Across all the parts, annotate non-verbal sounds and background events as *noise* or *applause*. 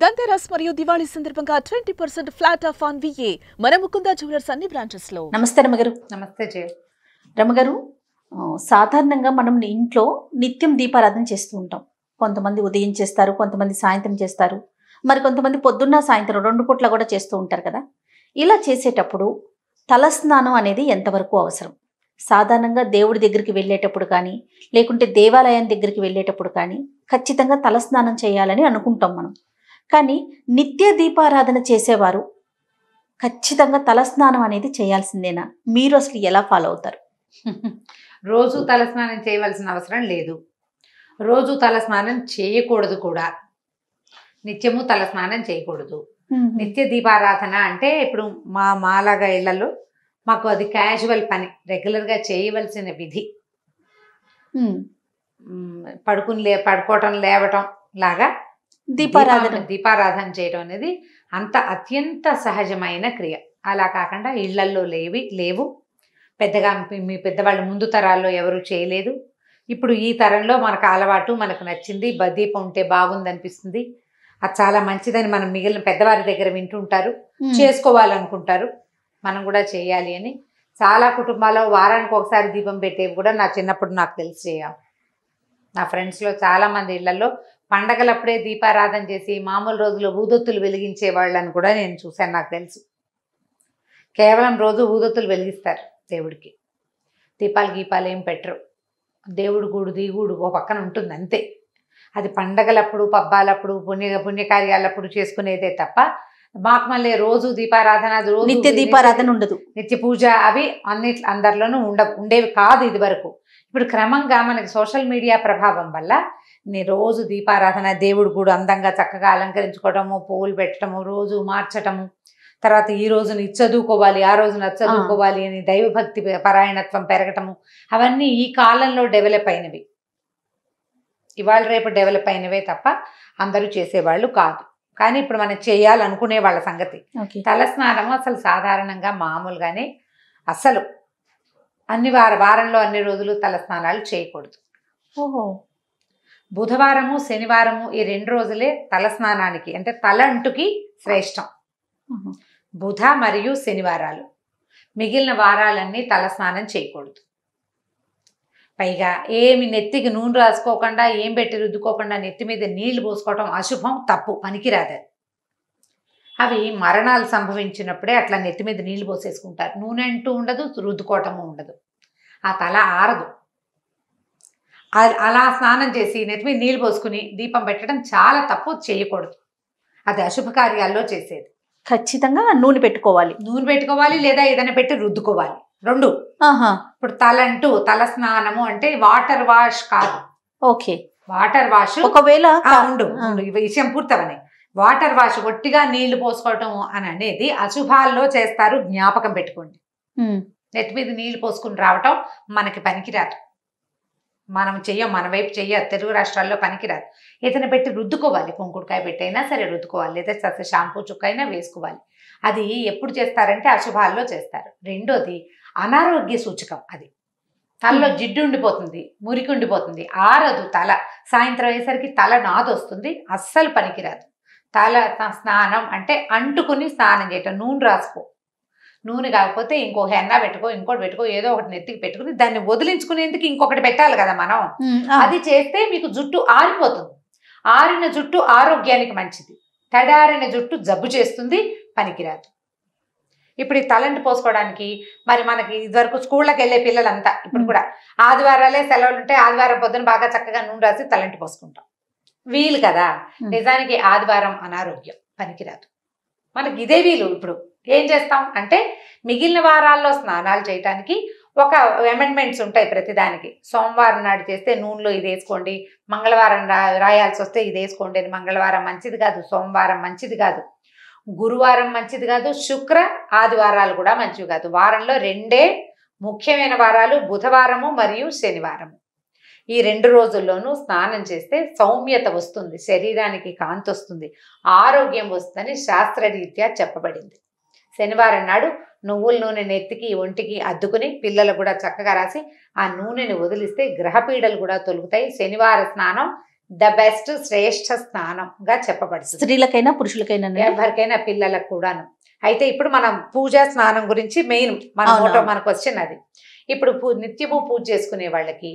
దంతెరస్ మరియు దివాళి సందర్భంగా twenty percent flat off on విఏ మన ముకుందా జ్యువెలర్స్ అన్ని బ్రాంచెస్ లో నమస్తే రమగారు నమస్తే జయ రమగారు సాధారణంగా మనం ఇంట్లో నిత్యం దీపారాధన చేస్తూ ఉంటాం కొంతమంది ఉదయం చేస్తారు కొంతమంది సాయంత్రం చేస్తారు మరి కొంతమంది పొద్దున్న సాయంత్రం రెండు పూట్ల కూడా చేస్తూ ఉంటారు కదా ఇలా చేసేటప్పుడు తలస్నానం అనేది ఎంతవరకు అవసరం సాధారణంగా దేవుడి దగ్గరికి వెళ్ళేటప్పుడు కానీ లేకుంటే దేవాలయం దగ్గరికి వెళ్ళేటప్పుడు కానీ ఖచ్చితంగా తలస్నానం చేయాలని అనుకుంటాం మనం కానీ నిత్య దీపారాధన చేసేవారు ఖచ్చితంగా తలస్నానం అనేది చేయాల్సిందేనా మీరు అసలు ఎలా ఫాలో అవుతారు రోజు తలస్నానం చేయవలసిన అవసరం లేదు రోజు తలస్నానం చేయకూడదు కూడా నిత్యము తలస్నానం చేయకూడదు నిత్య దీపారాధన అంటే ఇప్పుడు మా మాలాగా ఇళ్లలో మాకు అది క్యాజువల్ పని రెగ్యులర్గా చేయవలసిన విధి పడుకుని లే పడుకోవటం లేవటం లాగా దీపారాధన దీపారాధన చేయడం అనేది అంత అత్యంత సహజమైన క్రియ అలా కాకుండా ఇళ్లల్లో లేవి లేవు పెద్దగా మీ పెద్దవాళ్ళు ముందు తరాల్లో ఎవరు చేయలేదు ఇప్పుడు ఈ తరంలో మనకు అలవాటు మనకు నచ్చింది దీపం ఉంటే బాగుంది అనిపిస్తుంది అది చాలా మంచిదని మనం మిగిలిన పెద్దవారి దగ్గర వింటుంటారు చేసుకోవాలనుకుంటారు మనం కూడా చేయాలి అని చాలా కుటుంబాల్లో వారానికి ఒకసారి దీపం పెట్టేవి కూడా నా చిన్నప్పుడు నాకు తెలిసి చేయాలి నా ఫ్రెండ్స్లో చాలామంది ఇళ్లలో పండగలప్పుడే దీపారాధన చేసి మామూలు రోజుల్లో ఊదొత్తులు వెలిగించే వాళ్ళని కూడా నేను చూశాను నాకు తెలుసు కేవలం రోజు ఊదొత్తులు వెలిగిస్తారు దేవుడికి దీపాలు గీపాలు ఏం పెట్టరు దేవుడు గూడు దీగుడు ఓ పక్కన ఉంటుంది అంతే అది పండగలప్పుడు పబ్బాలప్పుడు పుణ్య పుణ్యకార్యాలప్పుడు చేసుకునేదే తప్ప మాకు మళ్ళీ రోజు దీపారాధన నిత్య దీపారాధన ఉండదు నిత్య పూజ అవి అన్నిటి అందరిలోనూ ఉండ ఉండేవి కాదు ఇది వరకు ఇప్పుడు క్రమంగా మనకి సోషల్ మీడియా ప్రభావం వల్ల నేను రోజు దీపారాధన దేవుడు కూడా అందంగా చక్కగా అలంకరించుకోవటము పువ్వులు పెట్టడము రోజు మార్చటము తర్వాత ఈ రోజును చదువుకోవాలి ఆ రోజున చదువుకోవాలి అని దైవభక్తి పరాయణత్వం పెరగటము అవన్నీ ఈ కాలంలో డెవలప్ అయినవి ఇవాళ రేపు డెవలప్ అయినవే తప్ప అందరూ చేసేవాళ్ళు కాదు కానీ ఇప్పుడు మనం చేయాలనుకునే వాళ్ళ సంగతి తల స్నానం అసలు సాధారణంగా మామూలుగానే అసలు అన్ని వార వారంలో అన్ని రోజులు తలస్నానాలు చేయకూడదు ఓహో బుధవారము శనివారము ఈ రెండు రోజులే తలస్నానానికి అంటే తల అంటుకి శ్రేష్టం బుధ మరియు శనివారాలు మిగిలిన వారాలన్నీ తలస్నానం చేయకూడదు పైగా ఏమి నెత్తికి నూనె రాసుకోకుండా ఏం పెట్టి రుద్దుకోకుండా నెత్తి మీద నీళ్లు పోసుకోవటం అశుభం తప్పు పనికిరాదు అవి మరణాలు సంభవించినప్పుడే అట్లా నెత్తి మీద నీళ్లు పోసేసుకుంటారు నూనె అంటూ ఉండదు రుద్దుకోవటము ఉండదు ఆ తల ఆరదు అలా స్నానం చేసి నెత్తి మీద నీళ్లు పోసుకుని దీపం పెట్టడం చాలా తప్పు చేయకూడదు అది అశుభ కార్యాల్లో చేసేది ఖచ్చితంగా నూనె పెట్టుకోవాలి నూనె పెట్టుకోవాలి లేదా ఏదైనా పెట్టి రుద్దుకోవాలి రెండు ఇప్పుడు తల అంటూ తల స్నానము అంటే వాటర్ వాష్ కాదు ఓకే వాటర్ వాష్ ఒకవేళ ఉండు విషయం పూర్తవనే వాటర్ వాష్ ఒట్టిగా నీళ్లు పోసుకోవటం అని అనేది అశుభాల్లో చేస్తారు జ్ఞాపకం పెట్టుకోండి నెట్ మీద నీళ్లు పోసుకుని రావటం మనకి పనికిరాదు మనం చెయ్యం మన వైపు చెయ్య తెలుగు రాష్ట్రాల్లో పనికిరాదు ఏదైనా పెట్టి రుద్దుకోవాలి కుంకుడుకాయ పెట్టైనా సరే రుద్దుకోవాలి లేదా షాంపూ చుక్క అయినా వేసుకోవాలి అది ఎప్పుడు చేస్తారంటే అశుభాల్లో చేస్తారు రెండోది అనారోగ్య సూచకం అది తలలో జిడ్డు ఉండిపోతుంది మురికి ఉండిపోతుంది ఆరదు తల సాయంత్రం అయ్యేసరికి తల నాదొస్తుంది అస్సలు పనికిరాదు తల స్నానం అంటే అంటుకుని స్నానం చేయటం నూనె రాసుకో నూనె కాకపోతే ఇంకో హెన్న పెట్టుకో ఇంకోటి పెట్టుకో ఏదో ఒకటి నెత్తికి పెట్టుకుని దాన్ని వదిలించుకునేందుకు ఇంకొకటి పెట్టాలి కదా మనం అది చేస్తే మీకు జుట్టు ఆరిపోతుంది ఆరిన జుట్టు ఆరోగ్యానికి మంచిది తడారిన జుట్టు జబ్బు చేస్తుంది పనికిరాదు ఇప్పుడు ఈ తలంటు పోసుకోవడానికి మరి మనకి ఇదివరకు స్కూళ్ళకి వెళ్ళే పిల్లలంతా ఇప్పుడు కూడా ఆదివారాలే సెలవులు ఉంటే ఆదివారం పొద్దున బాగా చక్కగా నూనె రాసి తలంటి పోసుకుంటాం వీలు కదా నిజానికి ఆదివారం అనారోగ్యం పనికిరాదు మనకి ఇదే వీలు ఇప్పుడు ఏం చేస్తాం అంటే మిగిలిన వారాల్లో స్నానాలు చేయటానికి ఒక అమెండ్మెంట్స్ ఉంటాయి ప్రతిదానికి సోమవారం నాడు చేస్తే నూనెలో ఇది వేసుకోండి మంగళవారం రాయాల్సి వస్తే ఇది వేసుకోండి అని మంగళవారం మంచిది కాదు సోమవారం మంచిది కాదు గురువారం మంచిది కాదు శుక్ర ఆదివారాలు కూడా మంచివి కాదు వారంలో రెండే ముఖ్యమైన వారాలు బుధవారము మరియు శనివారము ఈ రెండు రోజుల్లోనూ స్నానం చేస్తే సౌమ్యత వస్తుంది శరీరానికి కాంతి వస్తుంది ఆరోగ్యం వస్తుందని శాస్త్రరీత్యా చెప్పబడింది శనివారం నాడు నువ్వుల నూనె నెత్తికి ఒంటికి అద్దుకుని పిల్లలు కూడా చక్కగా రాసి ఆ నూనెని వదిలిస్తే గ్రహపీడలు కూడా తొలుగుతాయి శనివార స్నానం ద బెస్ట్ శ్రేష్ఠ స్నానంగా చెప్పబడుతుంది స్త్రీలకైనా పురుషులకైనా ఎవరికైనా పిల్లలకు కూడాను అయితే ఇప్పుడు మనం పూజా స్నానం గురించి మెయిన్ మన మనకు అది ఇప్పుడు నిత్యము పూజ చేసుకునే వాళ్ళకి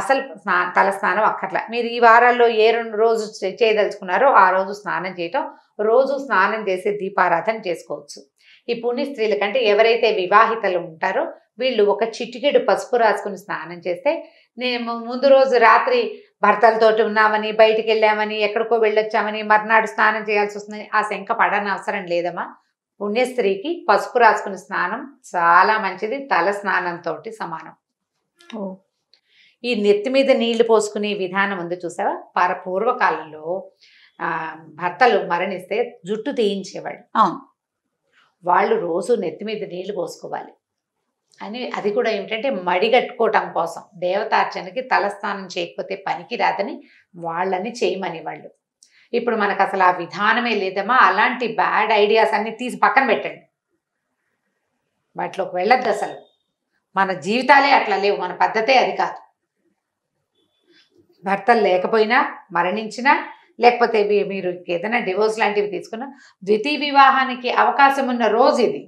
అసలు స్నా తల స్నానం అక్కట్ల మీరు ఈ వారాల్లో ఏ రెండు రోజు చేయదలుచుకున్నారో ఆ రోజు స్నానం చేయటం రోజు స్నానం చేసి దీపారాధన చేసుకోవచ్చు ఈ పుణ్య స్త్రీల కంటే ఎవరైతే వివాహితలు ఉంటారో వీళ్ళు ఒక చిటికెడు పసుపు రాసుకుని స్నానం చేస్తే నేను ముందు రోజు రాత్రి భర్తలతోటి ఉన్నామని బయటికి వెళ్ళామని ఎక్కడికో వెళ్ళొచ్చామని మర్నాడు స్నానం చేయాల్సి వస్తుందని ఆ శంక పడని అవసరం లేదమ్మా పుణ్య స్త్రీకి పసుపు రాసుకుని స్నానం చాలా మంచిది తల స్నానంతో సమానం ఈ నెత్తి మీద నీళ్లు పోసుకునే విధానం ఉంది చూసావా పర పూర్వకాలంలో భర్తలు మరణిస్తే జుట్టు తీయించేవాడు వాళ్ళు రోజు నెత్తి మీద నీళ్లు పోసుకోవాలి అని అది కూడా ఏమిటంటే మడిగట్టుకోవటం కోసం దేవతార్చనకి తలస్నానం చేయకపోతే పనికి రాదని వాళ్ళని చేయమనేవాళ్ళు ఇప్పుడు మనకు అసలు ఆ విధానమే లేదమ్మా అలాంటి బ్యాడ్ ఐడియాస్ అన్ని తీసి పక్కన పెట్టండి వాటిలోకి వెళ్ళద్దు అసలు మన జీవితాలే అట్లా లేవు మన పద్ధతే అది కాదు భర్త లేకపోయినా మరణించినా లేకపోతే మీరు ఏదైనా డివోర్స్ లాంటివి తీసుకున్నా ద్వితీయ వివాహానికి అవకాశం ఉన్న రోజు ఇది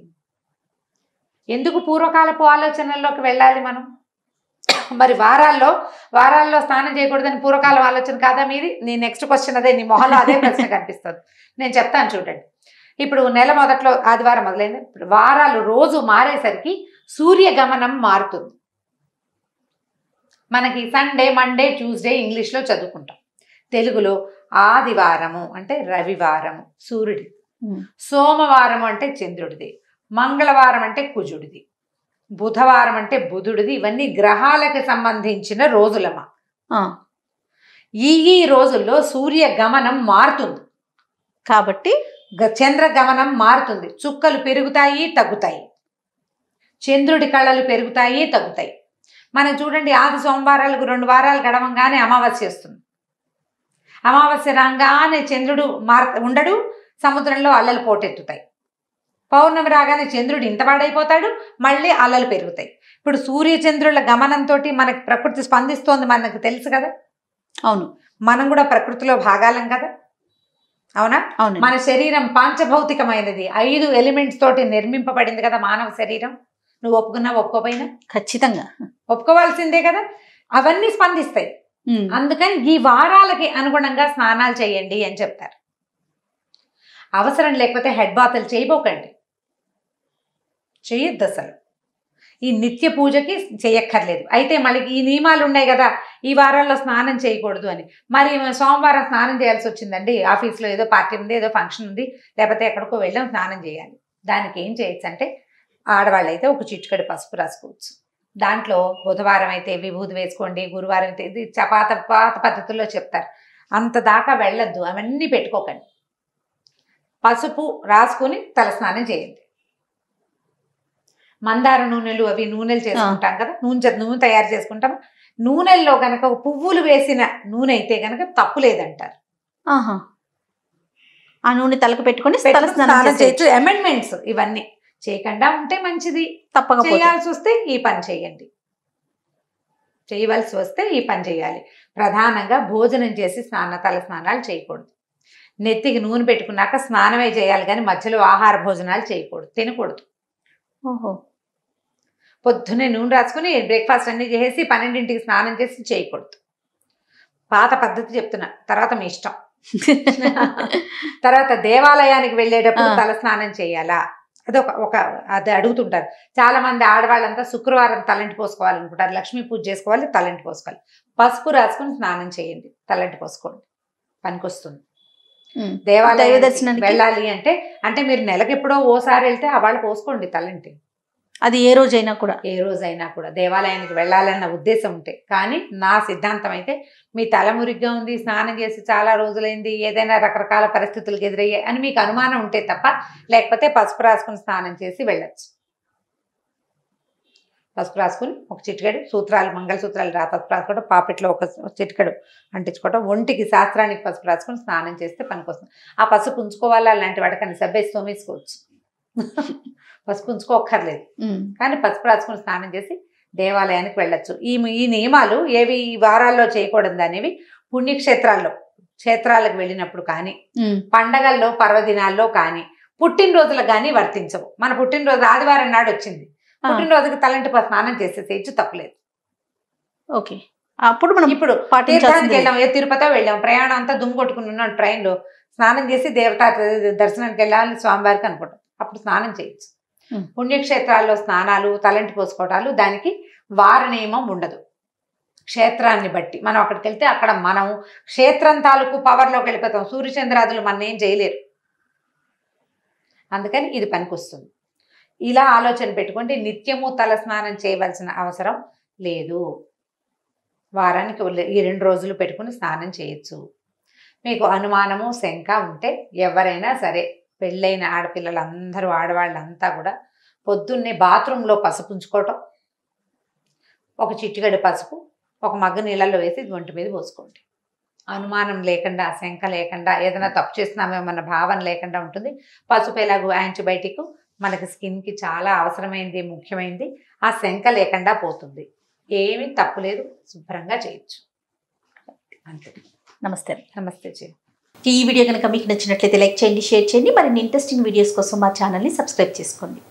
ఎందుకు పూర్వకాలపు ఆలోచనల్లోకి వెళ్ళాలి మనం మరి వారాల్లో వారాల్లో స్నానం చేయకూడదని పూర్వకాలం ఆలోచన కాదా మీది నీ నెక్స్ట్ క్వశ్చన్ అదే నీ మొహంలో అదే ప్రశ్న కనిపిస్తుంది నేను చెప్తాను చూడండి ఇప్పుడు నెల మొదట్లో ఆదివారం మొదలైంది వారాలు రోజు మారేసరికి సూర్యగమనం మారుతుంది మనకి సండే మండే ట్యూస్డే ఇంగ్లీష్లో చదువుకుంటాం తెలుగులో ఆదివారము అంటే రవివారము సూర్యుడి సోమవారం అంటే చంద్రుడిది మంగళవారం అంటే కుజుడిది బుధవారం అంటే బుధుడిది ఇవన్నీ గ్రహాలకు సంబంధించిన రోజులమ్మ ఈ ఈ రోజుల్లో సూర్య గమనం మారుతుంది కాబట్టి చంద్ర గమనం మారుతుంది చుక్కలు పెరుగుతాయి తగ్గుతాయి చంద్రుడి కళలు పెరుగుతాయి తగ్గుతాయి మనం చూడండి ఆది సోమవారాలకు రెండు వారాలు గడవంగానే అమావాస్య వస్తుంది అమావాస్య రాగానే చంద్రుడు మార్ ఉండడు సముద్రంలో అల్లలు పోటెత్తుతాయి పౌర్ణమి రాగానే చంద్రుడు ఇంత పాడైపోతాడు మళ్ళీ అల్లలు పెరుగుతాయి ఇప్పుడు సూర్యచంద్రుల గమనంతో మనకి ప్రకృతి స్పందిస్తోంది మనకు తెలుసు కదా అవును మనం కూడా ప్రకృతిలో భాగాలం కదా అవునా అవును మన శరీరం పాంచభౌతికమైనది ఐదు ఎలిమెంట్స్ తోటి నిర్మింపబడింది కదా మానవ శరీరం నువ్వు ఒప్పుకున్నా ఒప్పుకోపోయినా ఖచ్చితంగా ఒప్పుకోవాల్సిందే కదా అవన్నీ స్పందిస్తాయి అందుకని ఈ వారాలకి అనుగుణంగా స్నానాలు చేయండి అని చెప్తారు అవసరం లేకపోతే హెడ్ బాతులు చేయబోకండి చేయొద్దు అసలు ఈ నిత్య పూజకి చేయక్కర్లేదు అయితే మళ్ళీ ఈ నియమాలు ఉన్నాయి కదా ఈ వారాల్లో స్నానం చేయకూడదు అని మరి సోమవారం స్నానం చేయాల్సి వచ్చిందండి ఆఫీస్లో ఏదో పార్టీ ఉంది ఏదో ఫంక్షన్ ఉంది లేకపోతే ఎక్కడికో వెళ్ళాం స్నానం చేయాలి దానికి ఏం చేయొచ్చు అంటే ఆడవాళ్ళు అయితే ఒక చిట్కడి పసుపు రాసుకోవచ్చు దాంట్లో బుధవారం అయితే విభూతి వేసుకోండి గురువారం అయితే ఇది చపాత పాత పద్ధతుల్లో చెప్తారు అంత దాకా వెళ్ళొద్దు అవన్నీ పెట్టుకోకండి పసుపు రాసుకుని తలస్నానం చేయండి మందార నూనెలు అవి నూనెలు చేసుకుంటాం కదా నూనె నూనె తయారు చేసుకుంటాం నూనెల్లో గనక పువ్వులు వేసిన నూనె అయితే గనక తప్పు లేదంటారు ఆ నూనె తలకు పెట్టుకుని స్నానం చేయొచ్చు అమెండ్మెంట్స్ ఇవన్నీ చేయకుండా ఉంటే మంచిది తప్పక చేయాల్సి వస్తే ఈ పని చేయండి చేయవలసి వస్తే ఈ పని చేయాలి ప్రధానంగా భోజనం చేసి స్నాన తల స్నానాలు చేయకూడదు నెత్తికి నూనె పెట్టుకున్నాక స్నానమే చేయాలి కానీ మధ్యలో ఆహార భోజనాలు చేయకూడదు తినకూడదు ఓహో పొద్దున్నే నూనె రాసుకుని బ్రేక్ఫాస్ట్ అన్నీ చేసి పన్నెండింటికి స్నానం చేసి చేయకూడదు పాత పద్ధతి చెప్తున్నా తర్వాత మీ ఇష్టం *laughs* తర్వాత దేవాలయానికి వెళ్ళేటప్పుడు తల స్నానం చేయాలా అదొక ఒక అది అడుగుతుంటారు చాలామంది ఆడవాళ్ళంతా శుక్రవారం తలంటి పోసుకోవాలనుకుంటారు లక్ష్మీ పూజ చేసుకోవాలి తలంటి పోసుకోవాలి పసుపు రాసుకుని స్నానం చేయండి తలంటి పోసుకోండి పనికొస్తుంది దేవాలయ దర్శనం వెళ్ళాలి అంటే అంటే మీరు నెలకు ఎప్పుడో ఓసారి వెళ్తే ఆ వాళ్ళు పోసుకోండి తలంటి అది ఏ రోజైనా కూడా ఏ రోజైనా కూడా దేవాలయానికి వెళ్ళాలన్న ఉద్దేశం ఉంటే కానీ నా సిద్ధాంతం అయితే మీ తల మురిగ్గా ఉంది స్నానం చేసి చాలా రోజులైంది ఏదైనా రకరకాల పరిస్థితులకు ఎదురయ్యాయి అని మీకు అనుమానం ఉంటే తప్ప లేకపోతే పసుపు రాసుకుని స్నానం చేసి వెళ్ళచ్చు పసుపు రాసుకుని ఒక చిటికెడు సూత్రాలు మంగళసూత్రాలు రా పసుపు రాసుకోవడం పాపిట్లో ఒక చిటికెడు అంటించుకోవడం ఒంటికి శాస్త్రానికి పసుపు రాసుకుని స్నానం చేస్తే పనికొస్తుంది ఆ పసుపు ఉంచుకోవాలా అలాంటి వాటికన్నా సబ్బేసి తోమేసుకోవచ్చు పసుపు ఉంచుకోక్కర్లేదు కానీ పసుపు రాసుకుని స్నానం చేసి దేవాలయానికి వెళ్ళొచ్చు ఈ ఈ నియమాలు ఏవి ఈ వారాల్లో చేయకూడదు అనేవి పుణ్యక్షేత్రాల్లో క్షేత్రాలకు వెళ్ళినప్పుడు కానీ పండగల్లో పర్వదినాల్లో కానీ పుట్టినరోజులకు కానీ వర్తించవు మన పుట్టినరోజు ఆదివారం నాడు వచ్చింది పుట్టినరోజుకి తలంటి స్నానం చేసే తప్పలేదు ఓకే అప్పుడు మనం ఇప్పుడు తీర్థానికి వెళ్ళాం ఏ తిరుపతి వెళ్ళాం ప్రయాణం అంతా దుమ్ము కొట్టుకుని ఉన్నాం ట్రైన్లో స్నానం చేసి దేవతా దర్శనానికి వెళ్ళాలి స్వామివారికి అనుకుంటాం అప్పుడు స్నానం చేయొచ్చు పుణ్యక్షేత్రాల్లో స్నానాలు తలంటి పోసుకోవటాలు దానికి వార నియమం ఉండదు క్షేత్రాన్ని బట్టి మనం అక్కడికి వెళ్తే అక్కడ మనం క్షేత్రం తాలూకు పవర్లోకి వెళ్ళిపోతాం సూర్యచంద్రాదులు మన ఏం చేయలేరు అందుకని ఇది పనికొస్తుంది ఇలా ఆలోచన పెట్టుకుంటే నిత్యము తల స్నానం చేయవలసిన అవసరం లేదు వారానికి ఈ రెండు రోజులు పెట్టుకుని స్నానం చేయొచ్చు మీకు అనుమానము శంక ఉంటే ఎవరైనా సరే పెళ్ళైన ఆడపిల్లలు అందరూ ఆడవాళ్ళంతా కూడా పొద్దున్నే బాత్రూంలో పసుపుంచుకోవటం ఒక చిట్టుగడ్డ పసుపు ఒక మగ్గ నీళ్ళల్లో వేసి ఒంటి మీద పోసుకోండి అనుమానం లేకుండా శంక లేకుండా ఏదైనా తప్పు చేస్తున్నామేమన్న భావన లేకుండా ఉంటుంది పసుపు ఎలాగో యాంటీబయాటిక్ మనకి స్కిన్కి చాలా అవసరమైంది ముఖ్యమైనది ఆ శంక లేకుండా పోతుంది ఏమీ లేదు శుభ్రంగా చేయొచ్చు అంతే నమస్తే నమస్తే జీ ఈ వీడియో కనుక మీకు నచ్చినట్లయితే లైక్ చేయండి షేర్ చేయండి మరిన్ని ఇంట్రెస్టింగ్ వీడియోస్ కోసం మా ఛానల్ని సబ్స్క్రైబ్ చేసుకోండి